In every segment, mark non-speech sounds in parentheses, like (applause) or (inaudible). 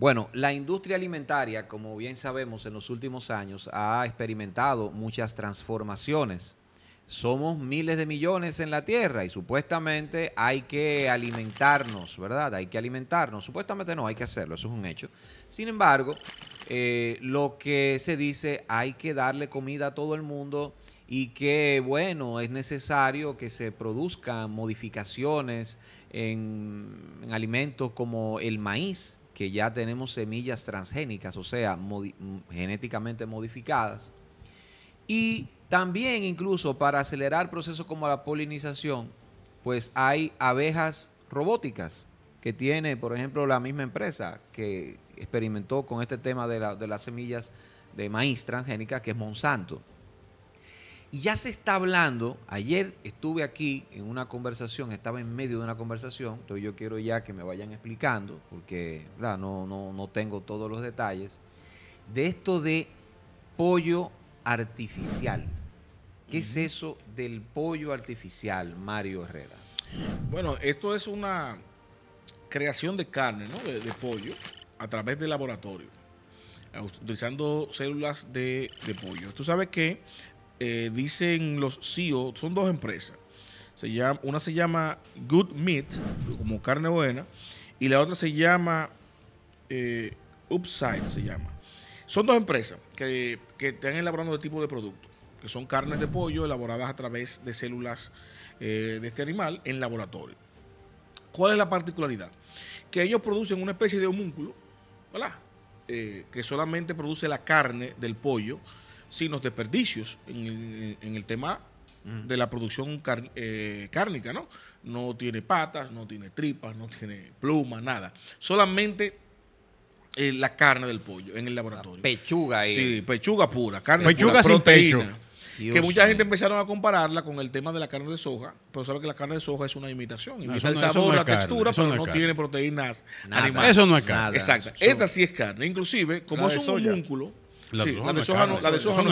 Bueno, la industria alimentaria, como bien sabemos, en los últimos años ha experimentado muchas transformaciones. Somos miles de millones en la Tierra y supuestamente hay que alimentarnos, ¿verdad? Hay que alimentarnos. Supuestamente no, hay que hacerlo, eso es un hecho. Sin embargo, eh, lo que se dice, hay que darle comida a todo el mundo y que, bueno, es necesario que se produzcan modificaciones en, en alimentos como el maíz que ya tenemos semillas transgénicas, o sea, genéticamente modificadas. Y también incluso para acelerar procesos como la polinización, pues hay abejas robóticas que tiene, por ejemplo, la misma empresa que experimentó con este tema de, de las semillas de maíz transgénica que es Monsanto. Y ya se está hablando, ayer estuve aquí en una conversación, estaba en medio de una conversación, entonces yo quiero ya que me vayan explicando, porque no, no, no tengo todos los detalles, de esto de pollo artificial. ¿Qué es eso del pollo artificial, Mario Herrera? Bueno, esto es una creación de carne, ¿no? De, pollo, a través del laboratorio, utilizando células de, de pollo. Tú sabes que eh, dicen los CEO, son dos empresas. Se llama, una se llama Good Meat, como carne buena, y la otra se llama eh, Upside, se llama. Son dos empresas que, que están elaborando este tipo de productos, que son carnes de pollo elaboradas a través de células eh, de este animal en laboratorio. ¿Cuál es la particularidad? Que ellos producen una especie de homúnculo, ¿verdad? que solamente produce la carne del pollo sin los desperdicios en el, tema de la producción eh, cárnica, ¿no? No tiene patas, no tiene tripas, no tiene pluma, nada. Solamente eh, la carne del pollo en el laboratorio. pechuga ahí. Sí, pechuga pura, carne pechuga sin proteína. que mucha gente empezaron a compararla con el tema de la carne de soja, pero sabe que la carne de soja es una imitación. Imita el sabor, la textura, pero no, tiene proteínas animales. Eso no es carne. Exacto. Esta sí es carne. Inclusive, como es un homúnculo, la, de soja no,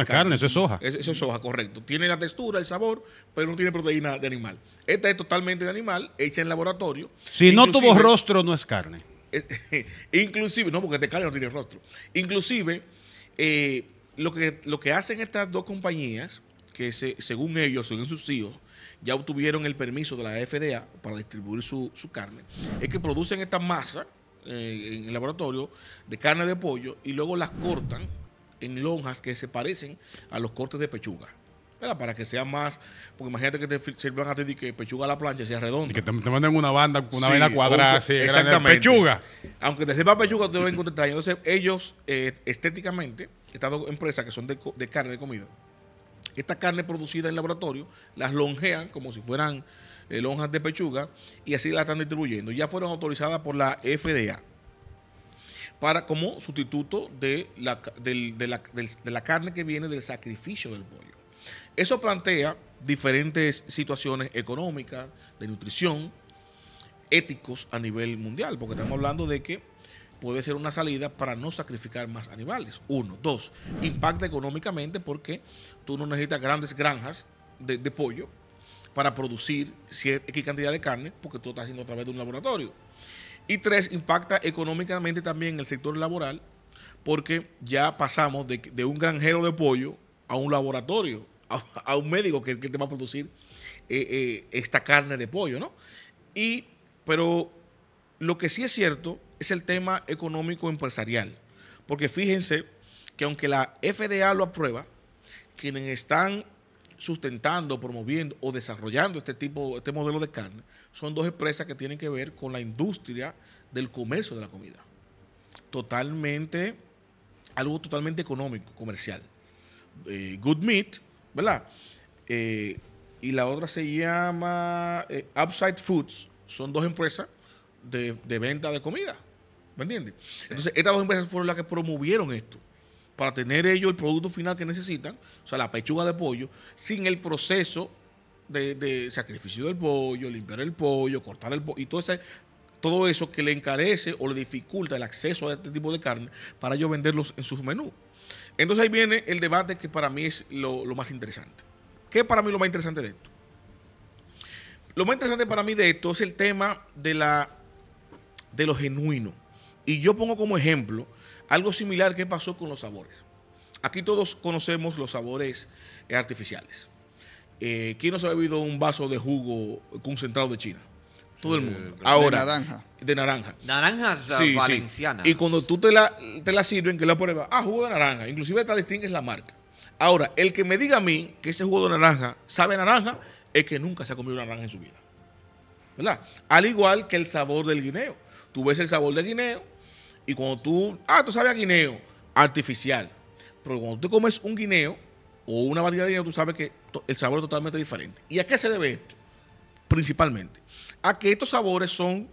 es carne, eso es soja. Eso, es soja, correcto. Tiene la textura, el sabor, pero no tiene proteína de animal. Esta es totalmente de animal, hecha en laboratorio. Si no tuvo rostro, no es carne. Eh, (laughs) inclusive, no, porque de carne no tiene rostro. Inclusive, eh, lo, que, lo que hacen estas dos compañías, que según ellos, según sus hijos, ya obtuvieron el permiso de la FDA para distribuir su, carne, es que producen esta masa eh, en el laboratorio de carne de pollo y luego las cortan en lonjas que se parecen a los cortes de pechuga. Para que sea más, porque imagínate que te sirvan a ti que pechuga a la plancha sea redonda. Y que te, manden una banda una vela cuadrada, sí, exactamente. Pechuga. Aunque te sepa pechuga, te lo Entonces, ellos eh, estéticamente, estas dos empresas que son de, carne, de comida, esta carne producida en laboratorio, las longean como si fueran eh, lonjas de pechuga y así la están distribuyendo. Ya fueron autorizadas por la FDA para, como sustituto de la, de, la, carne que viene del sacrificio del pollo. Eso plantea diferentes situaciones económicas, de nutrición, éticos a nivel mundial, porque estamos hablando de que puede ser una salida para no sacrificar más animales. Uno, dos, impacta económicamente porque tú no necesitas grandes granjas de, pollo para producir X cantidad de carne porque tú estás haciendo a través de un laboratorio. Y tres, impacta económicamente también el sector laboral, porque ya pasamos de, un granjero de pollo a un laboratorio, a, un médico que, te va a producir eh, eh, esta carne de pollo, ¿no? Y, pero lo que sí es cierto es el tema económico-empresarial, porque fíjense que aunque la FDA lo aprueba, quienes están sustentando, promoviendo o desarrollando este tipo, este modelo de carne, son dos empresas que tienen que ver con la industria del comercio de la comida. Totalmente, algo totalmente económico, comercial. Eh, good Meat, ¿verdad? Eh, y la otra se llama eh, Upside Foods. Son dos empresas de, venta de comida. ¿Me entiendes? Entonces, estas dos empresas fueron las que promovieron esto para tener ellos el producto final que necesitan, o sea, la pechuga de pollo, sin el proceso de, sacrificio del pollo, limpiar el pollo, cortar el pollo y todo, eso que le encarece o le dificulta el acceso a este tipo de carne para ellos venderlos en sus menús. Entonces ahí viene el debate que para mí es lo, más interesante. ¿Qué es para mí lo más interesante de esto? Lo más interesante para mí de esto es el tema de, la, de lo genuino. Y yo pongo como ejemplo algo similar que pasó con los sabores. Aquí todos conocemos los sabores eh, artificiales. Eh, ¿Quién nos ha bebido un vaso de jugo concentrado de China? Todo el mundo. Ahora, de naranja. De naranja. Naranjas ah, valencianas. Y cuando tú te la, te la sirven, que la pruebas, ah, jugo de naranja. Inclusive te distingues la marca. Ahora, el que me diga a mí que ese jugo de naranja sabe naranja, es que nunca se ha comido naranja en su vida. ¿Verdad? Al igual que el sabor del guineo. Tú ves el sabor del guineo, y cuando tú, ah, tú sabes a guineo, artificial. Pero cuando tú comes un guineo o una batida de guineo, tú sabes que el sabor es totalmente diferente. ¿Y a qué se debe esto? Principalmente a que estos sabores son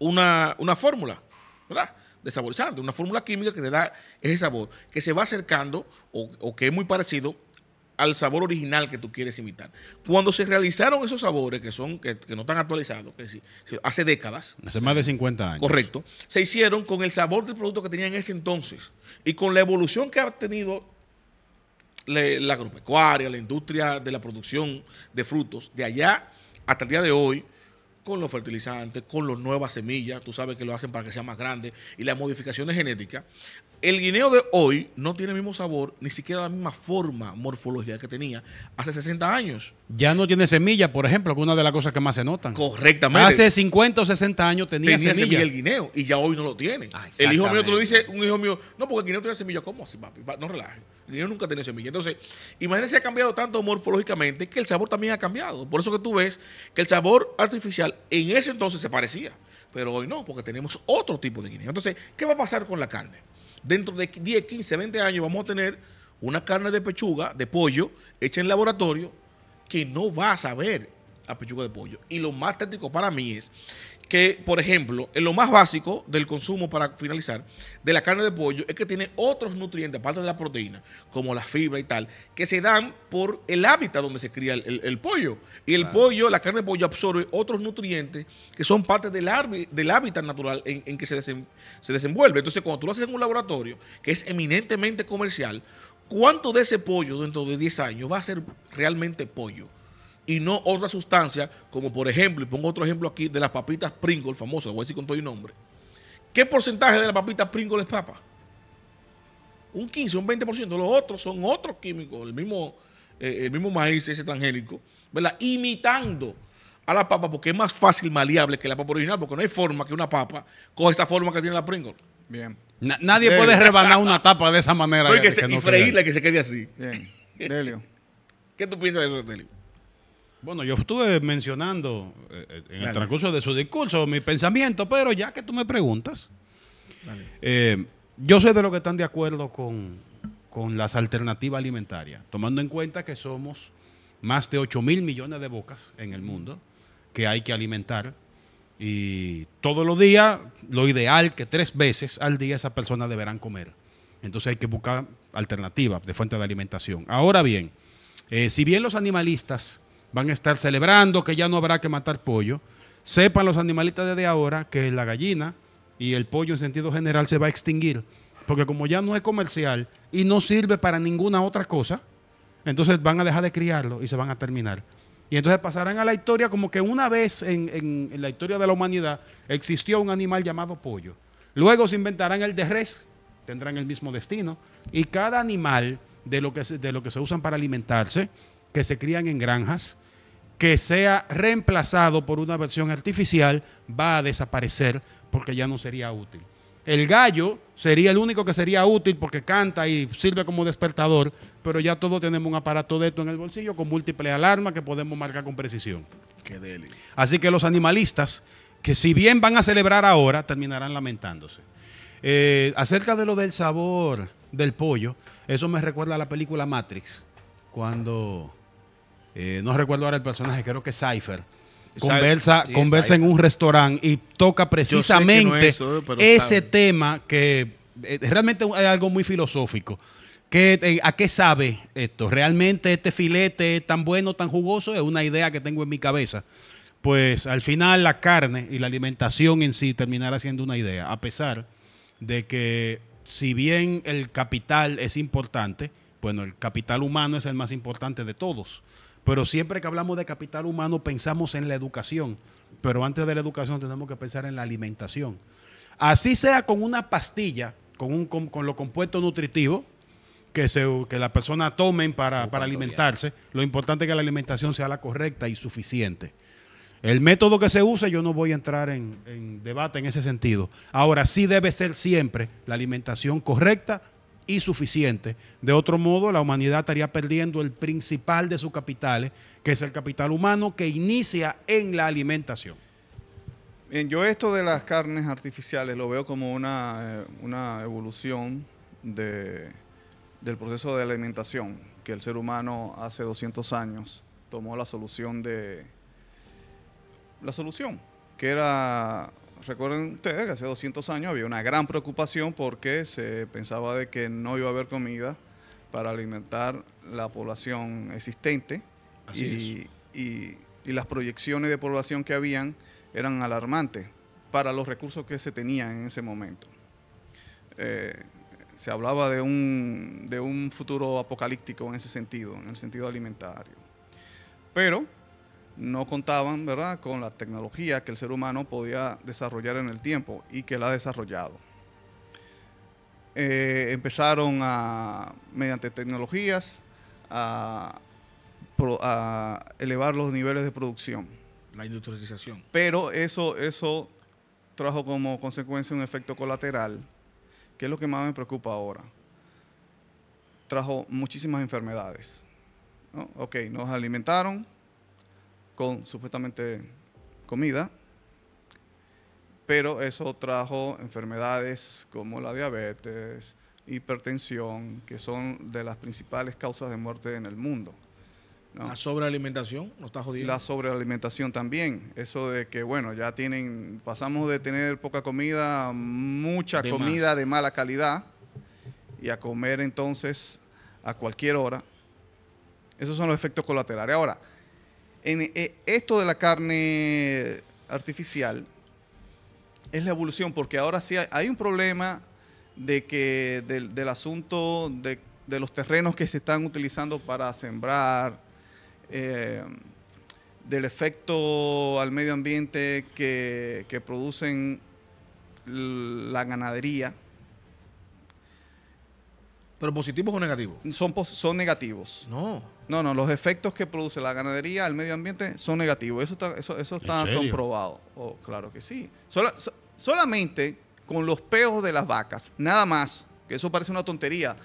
una, fórmula, ¿verdad? De saborizante, una fórmula química que te da ese sabor, que se va acercando o, o que es muy parecido al sabor original que tú quieres imitar. Cuando se realizaron esos sabores que son que, no están actualizados, que hace décadas, hace más de 50 años. Correcto. Se hicieron con el sabor del producto que tenían en ese entonces y con la evolución que ha tenido la agropecuaria, la industria de la producción de frutos de allá hasta el día de hoy con los fertilizantes, con las nuevas semillas, tú sabes que lo hacen para que sea más grande, y las modificaciones genéticas, el guineo de hoy no tiene el mismo sabor, ni siquiera la misma forma morfología que tenía hace 60 años. Ya no tiene semilla, por ejemplo, que es una de las cosas que más se notan. Correctamente. Hace 50 o 60 años tenía, semilla. el guineo y ya hoy no lo tiene. Ah, el hijo mío te lo dice, un hijo mío, no, porque el guineo tiene semilla, ¿cómo así, papi? No relajes niño nunca tenía semilla. Entonces, imagínense, ha cambiado tanto morfológicamente que el sabor también ha cambiado. Por eso que tú ves que el sabor artificial en ese entonces se parecía, pero hoy no, porque tenemos otro tipo de guineo. Entonces, ¿qué va a pasar con la carne? Dentro de 10, 15, 20 años vamos a tener una carne de pechuga, de pollo, hecha en laboratorio, que no va a saber a pechuga de pollo. Y lo más técnico para mí es que, por ejemplo, en lo más básico del consumo, para finalizar, de la carne de pollo, es que tiene otros nutrientes, aparte de la proteína, como la fibra y tal, que se dan por el hábitat donde se cría el, pollo. Y el pollo, la carne de pollo absorbe otros nutrientes que son parte del, hábitat natural en, que se, se desenvuelve. Entonces, cuando tú lo haces en un laboratorio que es eminentemente comercial, ¿cuánto de ese pollo dentro de 10 años va a ser realmente pollo? y no otra sustancia, como por ejemplo, y pongo otro ejemplo aquí, de las papitas Pringles famosas, voy a decir con todo el nombre. ¿Qué porcentaje de las papitas Pringles es papa? Un 15, un 20%. Los otros son otros químicos, el mismo, eh, el mismo maíz ese transgénico, ¿verdad? Imitando a la papa porque es más fácil maleable que la papa original, porque no hay forma que una papa coja esa forma que tiene la Pringles. Bien. nadie puede rebanar una tapa de esa manera. y, que, se, y que se quede así. Bien. Delio. (laughs) ¿Qué tú piensas de eso, Delio? Bueno, yo estuve mencionando eh, eh, en el transcurso de su discurso mi pensamiento, pero ya que tú me preguntas, eh, yo sé de lo que están de acuerdo con, las alternativas alimentarias, tomando en cuenta que somos más de 8 mil millones de bocas en el mundo que hay que alimentar. Y todos los días, lo ideal que tres veces al día esas personas deberán comer. Entonces hay que buscar alternativas de fuente de alimentación. Ahora bien, si bien los animalistas van a estar celebrando que ya no habrá que matar pollo. Sepan los animalistas desde ahora que la gallina y el pollo en sentido general se va a extinguir, porque como ya no es comercial y no sirve para ninguna otra cosa, entonces van a dejar de criarlo y se van a terminar. Y entonces pasarán a la historia como que una vez en, la historia de la humanidad existió un animal llamado pollo. Luego se inventarán el de res, tendrán el mismo destino. Y cada animal de lo que de lo que se usan para alimentarse, que se crían en granjas, que sea reemplazado por una versión artificial va a desaparecer porque ya no sería útil. El gallo sería el único que sería útil porque canta y sirve como despertador, pero ya todos tenemos un aparato de esto en el bolsillo con múltiples alarmas que podemos marcar con precisión. Qué Así que los animalistas, que si bien van a celebrar ahora, terminarán lamentándose. Eh, acerca de lo del sabor del pollo, eso me recuerda a la película Matrix, cuando eh, no recuerdo ahora el personaje, creo que Cypher. Conversa, en un restaurante y toca precisamente ese tema que eh, realmente es algo muy filosófico. Eh, ¿A qué sabe esto? ¿Realmente este filete es tan bueno, tan jugoso? Es una idea que tengo en mi cabeza. Pues al final la carne y la alimentación en sí terminará siendo una idea, a pesar de que si bien el capital es importante, bueno, el capital humano es el más importante de todos. Pero siempre que hablamos de capital humano pensamos en la educación, pero antes de la educación tenemos que pensar en la alimentación. Así sea con una pastilla, con, un, con, los compuestos nutritivos que, se, que la persona tomen para, alimentarse, lo importante es que la alimentación sea la correcta y suficiente. El método que se use, yo no voy a entrar en debate en ese sentido. Ahora, sí debe ser siempre la alimentación correcta, y suficiente. De otro modo, la humanidad estaría perdiendo el principal de sus capitales, que es el capital humano que inicia en la alimentación. Bien, yo esto de las carnes artificiales lo veo como una, eh, evolución de, del proceso de alimentación que el ser humano hace 200 años tomó la solución de... La solución, que era recuerden ustedes que hace 200 años había una gran preocupación porque se pensaba de que no iba a haber comida para alimentar la población existente y, las proyecciones de población que habían eran alarmantes para los recursos que se tenían en ese momento. Eh, se hablaba de un, de un futuro apocalíptico en ese sentido, en el sentido alimentario. Pero no contaban, ¿verdad?, con la tecnología que el ser humano podía desarrollar en el tiempo y que la ha desarrollado. Eh, empezaron a, mediante tecnologías, a, elevar los niveles de producción. La industrialización. Pero eso, eso trajo como consecuencia un efecto colateral, que es lo que más me preocupa ahora. Trajo muchísimas enfermedades. Ok, nos alimentaron, con supuestamente comida, pero eso trajo enfermedades como la diabetes, hipertensión, que son de las principales causas de muerte en el mundo. La sobrealimentación, nos está jodiendo. La sobrealimentación también. Eso de que, bueno, ya tienen, pasamos de tener poca comida, a mucha comida de mala calidad, y a comer entonces a cualquier hora. Esos son los efectos colaterales. Ahora, en, eh, esto de la carne artificial es la evolución, porque ahora sí hay, un problema de que del, asunto de, los terrenos que se están utilizando para sembrar, eh, del efecto al medio ambiente que, que producen la ganadería ¿Pero positivos o negativos? Son, son negativos. No. No, no, los efectos que produce la ganadería al medio ambiente son negativos. Eso está, eso, eso está comprobado. Oh, claro que sí. solamente con los peos de las vacas, nada más, que eso parece una tontería,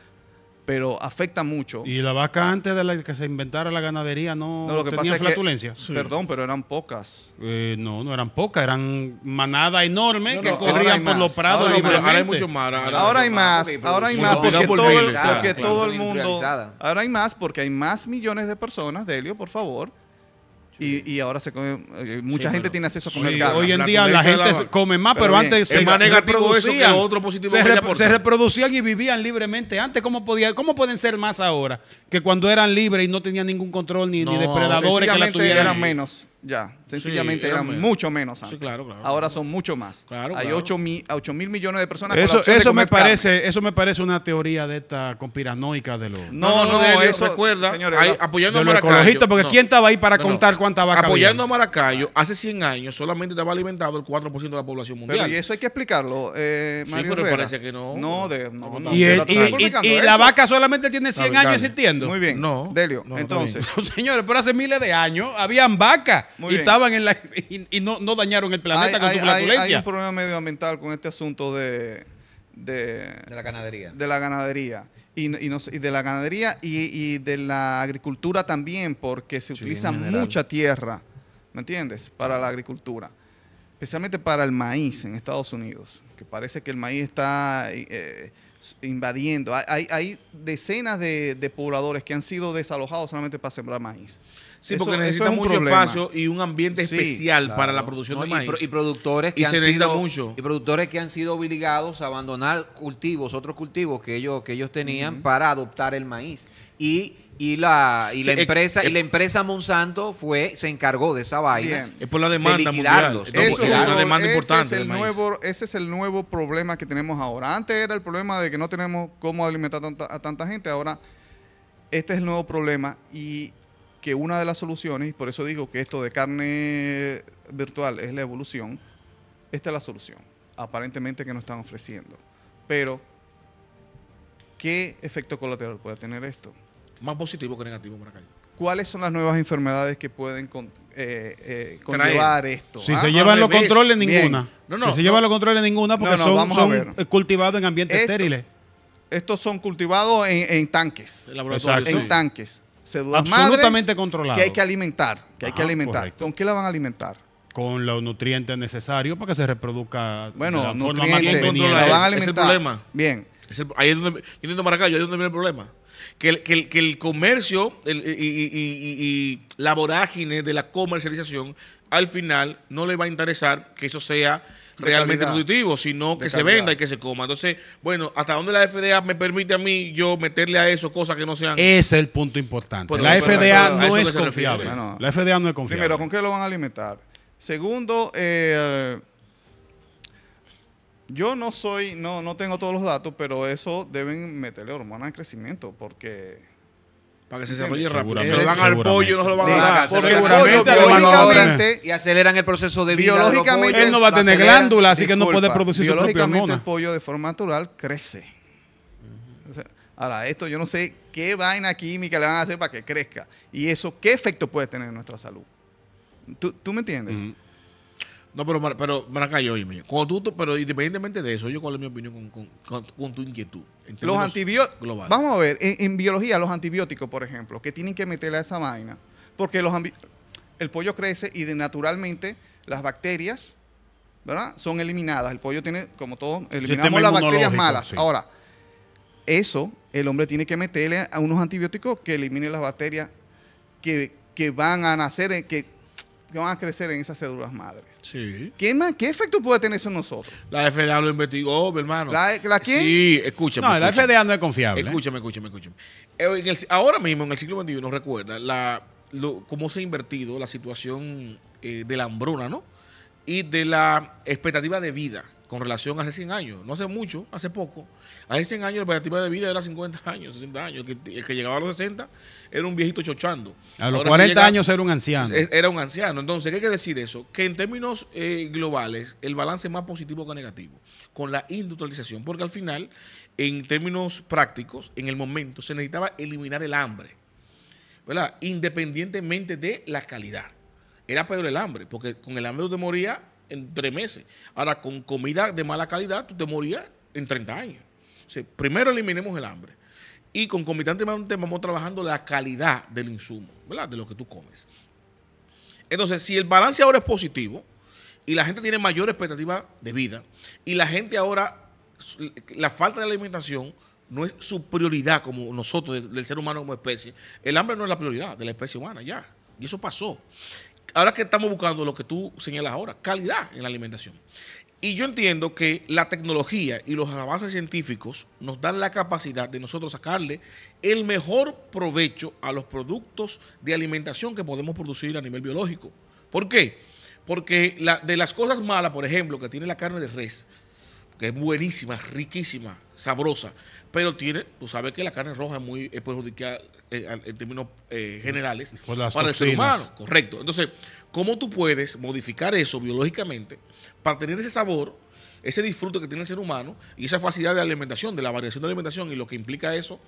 pero afecta mucho. Y la vaca antes de la que se inventara la ganadería no, tenía flatulencia. Perdón, pero eran pocas. Eh, no, no eran pocas, eran manadas enormes que corrían por los prados. Ahora, ahora hay mucho más Ahora, hay más, ahora hay más, porque, todo, el, porque todo el mundo. Ahora hay más porque hay más millones de personas, Delio, por favor, y, ahora se come. Eh, eh, mucha gente tiene acceso a comer Hoy en día la gente come más, pero, antes se otro positivo. Se, reproducían y vivían libremente. Antes, ¿cómo, podía, ¿cómo pueden ser más ahora que cuando eran libres y no tenían ningún control ni, depredadores que la tuvieran? eran menos ya. Sencillamente eran, mucho menos antes. claro, Ahora son mucho más. Hay 8, mil, mil millones de personas eso, con la eso me parece Eso me parece una teoría de esta conspiranoica de los... No, no, no eso recuerda. Señores, apoyando a Maracayo. porque ¿quién estaba ahí para contar cuánta vaca Apoyando a Maracayo, hace 100 años solamente estaba alimentado el 4% de la población mundial. Pero y eso hay que explicarlo, eh, sí, pero parece que no. No, no, y, la vaca solamente tiene 100 años existiendo. Muy bien. No. Delio, entonces. (laughs) Señores, pero hace miles de años habían vacas y estaban en la. Y, no, dañaron el planeta con su Hay, un problema medioambiental con este asunto de. De, la ganadería. De la ganadería. Y, de la ganadería y, de la agricultura también, porque se utiliza mucha tierra, ¿me entiendes? Para la agricultura. Especialmente para el maíz en Estados Unidos, que parece que el maíz está... Eh, invadiendo. Hay, hay decenas de, pobladores que han sido desalojados solamente para sembrar maíz. Sí, porque necesitan mucho espacio y un ambiente especial para la producción de maíz. Y, productores que han sido, Y productores que han sido obligados a abandonar cultivos, otros cultivos que ellos, que ellos tenían para adoptar el maíz. Y y la y la empresa y la empresa Monsanto fue se encargó de esa vaina es por la demanda de es una demanda importante es el nuevo ese es el nuevo problema que tenemos ahora antes era el problema de que no tenemos cómo alimentar a tanta gente ahora este es el nuevo problema y que una de las soluciones por eso digo que esto de carne virtual es la evolución esta es la solución aparentemente que nos están ofreciendo pero ¿Qué efecto colateral puede tener esto? más positivo que negativo en acá. ¿Cuáles son las nuevas enfermedades que pueden eh, eh, esto? Si ah, se llevan los controles, ninguna. No, no, si se llevan los controles, ninguna, porque son, cultivados en ambientes estériles. Estos son cultivados en, en tanques. en tanques. Absolutamente controlados. Que hay que alimentar. Que hay que alimentar. ¿Con qué la van a alimentar? Con los nutrientes necesarios para que se reproduzca. Bueno, de la Forma más la Es el problema. Bien ahí es donde, yo Maracayo, ahí es donde viene el problema. Que el, comercio y, la vorágine de la comercialización, al final no le va a interesar que eso sea realmente productivo, sino que se venda y que se coma. Entonces, bueno, ¿hasta dónde la FDA me permite a mí yo meterle a eso cosas que no sean? Ese es el punto importante. la FDA no es confiable. La FDA no es confiable. Primero, ¿con qué lo van a alimentar? Segundo, eh, yo no soy, no, no tengo todos los datos, pero eso deben meterle hormonas de crecimiento, porque para que se desarrolle rápido. Se lo dan al pollo, no se lo van a dar. Porque seguramente biológicamente y aceleran el proceso de vida. Biológicamente él no va a tener glándula, así que no puede producir su propia el pollo de forma natural crece. ahora, esto yo no sé qué vaina química le van a hacer para que crezca. Y eso, ¿qué efecto puede tener en nuestra salud? ¿Tú, tú me entiendes? No, pero, pero pero independientemente de eso, yo cuál es mi opinión con, tu inquietud. Los antibióticos. Vamos a ver, en, biología, los antibióticos, por ejemplo, que tienen que meterle a esa vaina, porque los el pollo crece y naturalmente las bacterias, ¿verdad? Son eliminadas. El pollo tiene, como todo, eliminamos las bacterias malas. Ahora, eso, el hombre tiene que meterle a unos antibióticos que eliminen las bacterias que, que van a nacer, eh, que que van a crecer en esas cédulas madres. Sí. ¿Qué, ¿Qué efecto puede tener eso en nosotros? La FDA lo investigó, mi hermano. ¿La, Sí, escúchame. No, la FDA no es confiable. ¿eh? Escúchame, escúchame, escúchame. Eh, ahora mismo, en el siglo XXI, nos recuerda la, cómo se ha invertido la situación eh, de la hambruna, ¿no? Y de la expectativa de vida con relación a hace 100 años. No hace mucho, hace poco. Hace 100 años la expectativa de vida era 50 años, 60 años. El que, llegaba a los 60 era un viejito chochando. A los 40 años era un anciano. Era un anciano. Entonces, ¿qué hay que decir eso? Que en términos eh, globales, el balance es más positivo que negativo con la industrialización. Porque al final, en términos prácticos, en el momento, se necesitaba eliminar el hambre. ¿Verdad? Independientemente de la calidad. Era peor el hambre, porque con el hambre te moría en tres meses. Ahora, con comida de mala calidad, tú te morías en 30 años. primero eliminemos el hambre. Y con concomitantemente vamos trabajando la calidad del insumo, ¿verdad? De lo que tú comes. Entonces, si el balance ahora es positivo y la gente tiene mayor expectativa de vida y la gente ahora, la falta de alimentación no es su prioridad como nosotros, del ser humano como especie, el hambre no es la prioridad de la especie humana, ya. Y eso pasó ahora que estamos buscando lo que tú señalas ahora, calidad en la alimentación. Y yo entiendo que la tecnología y los avances científicos nos dan la capacidad de nosotros sacarle el mejor provecho a los productos de alimentación que podemos producir a nivel biológico. ¿Por qué? Porque de las cosas malas, por ejemplo, que tiene la carne de res, que es buenísima, riquísima, sabrosa, pero tiene, tú sabes que la carne roja es muy perjudicial eh, en, términos eh, generales para el ser humano, correcto. Entonces, ¿cómo tú puedes modificar eso biológicamente para tener ese sabor, ese disfrute que tiene el ser humano y esa facilidad de alimentación, de la variación de alimentación y lo que implica eso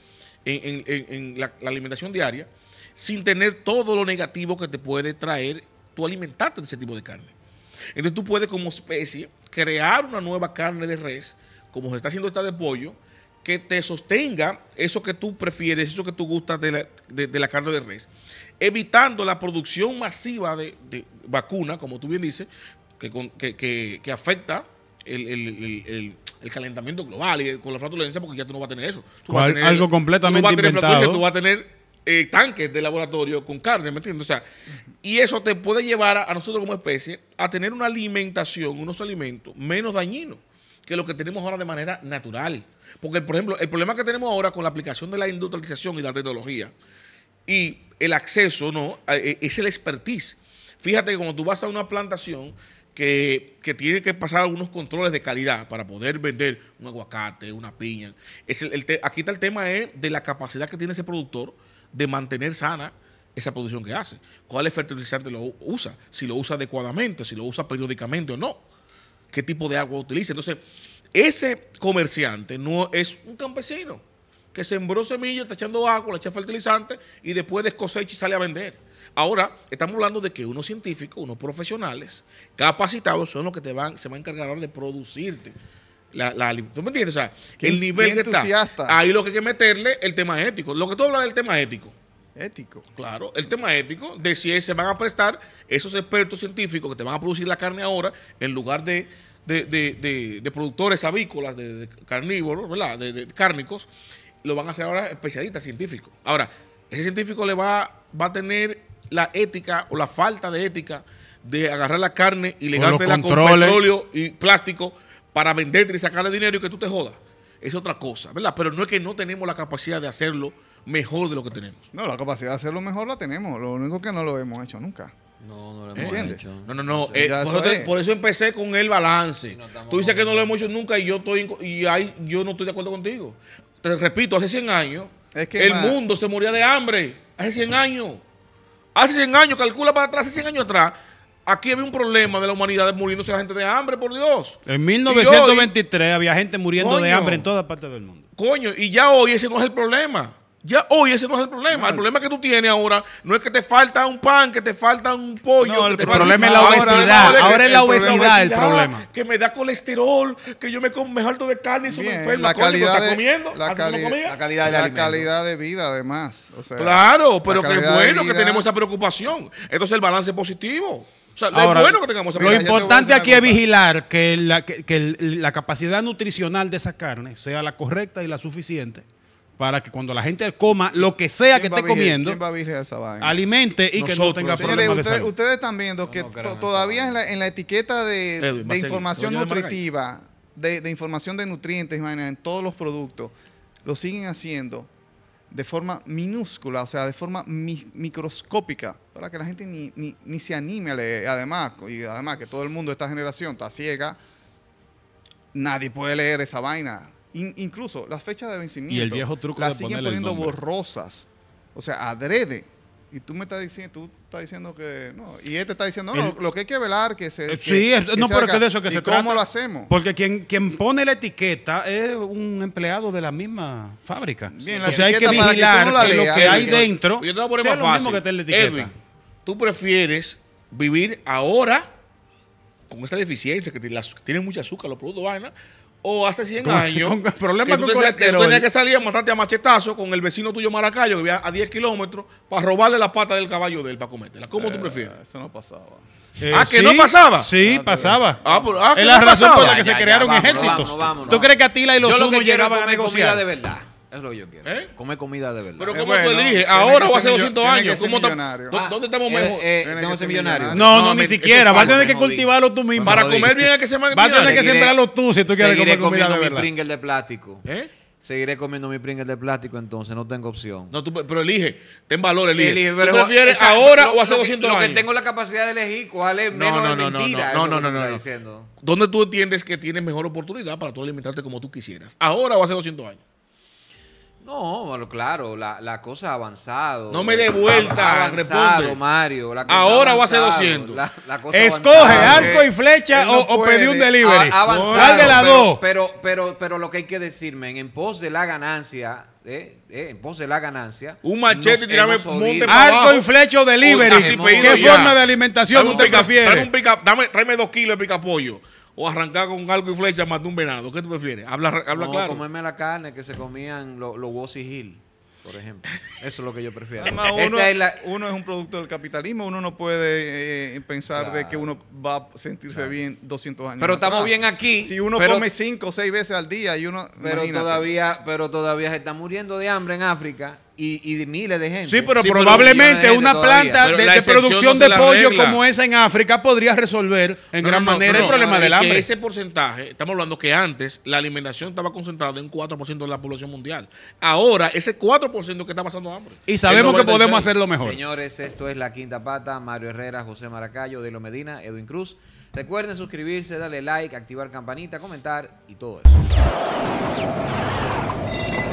en, la, alimentación diaria, sin tener todo lo negativo que te puede traer tu alimentarte de ese tipo de carne? Entonces tú puedes como especie crear una nueva carne de res, como se está haciendo esta de pollo, que te sostenga eso que tú prefieres, eso que tú gustas de la, carne de res, evitando la producción masiva de, de vacuna, como tú bien dices, que, que, afecta el, calentamiento global y con la flatulencia, porque ya tú no vas a tener eso. algo completamente inventado. Eh, tanques de laboratorio con carne, ¿me entiendes? O sea, y eso te puede llevar a, nosotros como especie a tener una alimentación, unos alimentos menos dañinos que lo que tenemos ahora de manera natural. Porque, por ejemplo, el problema que tenemos ahora con la aplicación de la industrialización y la tecnología y el acceso, ¿no? E, es el expertise. Fíjate que cuando tú vas a una plantación, que, que, tiene que pasar algunos controles de calidad para poder vender un aguacate, una piña. Es el, aquí está el tema eh, de la capacidad que tiene ese productor de mantener sana esa producción que hace. cuál fertilizante lo usa? Si lo usa adecuadamente, si lo usa periódicamente o no. ¿Qué tipo de agua utiliza? Entonces, ese comerciante no es un campesino que sembró semillas, está echando agua, le echa fertilizante y después descosecha y sale a vender. Ahora, estamos hablando de que unos científicos, unos profesionales capacitados son los que te van, se van a encargar de producirte la, ¿Tú me entiendes? O sea, el nivel que está. Ahí lo que hay que meterle el tema ético. Lo que tú hablas del tema ético. Ético. Claro, el tema ético de si se van a prestar esos expertos científicos que te van a producir la carne ahora en lugar de, de, productores avícolas, de, carnívoros, ¿verdad? De, cárnicos, lo van a hacer ahora especialistas científicos. Ahora, ese científico le va, va a tener la ética o la falta de ética de agarrar la carne y la con petróleo y plástico para venderte y sacarle dinero y que tú te jodas. Es otra cosa, ¿verdad? Pero no es que no tenemos la capacidad de hacerlo mejor de lo que tenemos. No, la capacidad de hacerlo mejor la tenemos. Lo único que no lo hemos hecho nunca. No, no lo hemos ¿Entiendes? No, no, no. Eh, por, eso empecé con el balance. Tú dices que no lo hemos hecho nunca y yo estoy y ahí yo no estoy de acuerdo contigo. Te repito, hace 100 años el mundo se moría de hambre. Hace 100 años. Hace 100 años, calcula para atrás, hace 100 años atrás, Aquí había un problema de la humanidad muriéndose la gente de hambre, por Dios. En 1923 había gente muriendo de hambre en todas partes del mundo. Coño, y ya hoy ese no es el problema. Ya hoy ese no es el problema. El problema que tú tienes ahora no es que te falta un pan, que te falta un pollo. No, el, problema es la obesidad. Ahora, es la obesidad, el problema. Que me da colesterol, que yo me como de carne y soy enfermo. La calidad de, La, calidad de vida, además. claro, pero que bueno que tenemos esa preocupación. Entonces el balance es positivo. Lo importante aquí es vigilar que, la, capacidad nutricional de esa carne sea la correcta y la suficiente para que cuando la gente coma lo que sea que esté comiendo, alimente y que no tenga problemas ustedes, están viendo que todavía en la, etiqueta de, información nutritiva, de, información de nutrientes, en todos los productos, lo siguen haciendo de forma minúscula, o sea, de forma microscópica, para que la gente ni, se anime a leer. Además, y además que todo el mundo de esta generación está ciega, nadie puede leer esa vaina. incluso las fechas de vencimiento las siguen poniendo borrosas, o sea, adrede y tú me estás diciendo, tú estás diciendo que no. Y él te este está diciendo, no, lo que hay que velar, que se. Sí, es, no, pero de eso que se trata. ¿Cómo lo hacemos? Porque quien, pone la etiqueta es un empleado de la misma fábrica. o sea, hay que vigilar que lo que hay dentro. Yo te voy fácil. Mismo que la etiqueta. tú prefieres vivir ahora con esta deficiencia, que tiene mucha azúcar, los productos van o hace 100 años. el problema que tú, tenías que salir a matarte a machetazo con el vecino tuyo Maracayo, que vivía a 10 kilómetros, para robarle la pata del caballo de él para comértela. ¿Cómo tú eh, prefieres? Eso no pasaba. Eh, ah, que no pasaba. Sí, ah, pasaba. Ah, ah es la razón por la que se crearon ejércitos. ¿Tú crees que Atila y los humos llegaban a negociar? de verdad. Es lo que yo quiero. ¿Eh? Comer comida de verdad. Pero eh, ¿cómo tú eliges? ¿Ahora o hace 200 años? Ah, ¿Dónde estamos mejor? Eh, eh, millonario. No, no, ni siquiera. Vas a tener que cultivarlo tú mismo. Para comer bien hay que sembrar Vas a tener que sembrarlo tú si tú quieres comer comida de verdad. Seguiré comiendo mi de plástico. ¿Eh? seguiré comiendo mi Pringles de plástico, entonces no tengo opción. No, tú, pero elige, ten valor, elige. elige pero ¿Tú prefieres ahora o hace 200 años? Lo que tengo la capacidad de elegir cuál es menos no, no, no, No, no, no, no, no. ¿Dónde tú entiendes que tienes mejor oportunidad para tú alimentarte como tú quisieras? ¿Ahora o hace 200 años? No, claro, la, la cosa ha avanzado. No me dé vuelta, Mario. Ahora voy a hacer 200. Escoge arco y flecha o, pedí un delivery. de la pero, Pero, pero, lo que hay que decirme, en pos de la ganancia, eh, eh, en pos de la ganancia. Un machete y tirame monte Arco y flecha o delivery. ¿Qué forma de alimentación Un Dame, tráeme dos kilos de pica pollo o arrancar con algo y flecha de un venado? ¿Qué tú prefieres? Habla, claro. no, comerme la carne que se comían los lo Wossi Hill por ejemplo. (laughs) Eso es lo que yo prefiero. uno, es un producto del capitalismo, uno no puede eh, pensar de que uno va a sentirse bien 200 años. Pero estamos bien aquí. Si uno come 5 o 6 veces al día y uno... Pero todavía, pero todavía se está muriendo de hambre en África y, de miles de gente. Sí, pero probablemente una planta de, producción de pollo como esa en África podría resolver en gran manera el problema del hambre. ese porcentaje, estamos hablando que antes la alimentación estaba concentrada en 4% de la población mundial. Ahora, ese 4% que está pasando hambre. Y sabemos que podemos hacerlo mejor. Señores, esto es La Quinta Pata. Mario Herrera, José Maracayo, Dilo Medina, Edwin Cruz. Recuerden suscribirse, darle like, activar campanita, comentar y todo eso.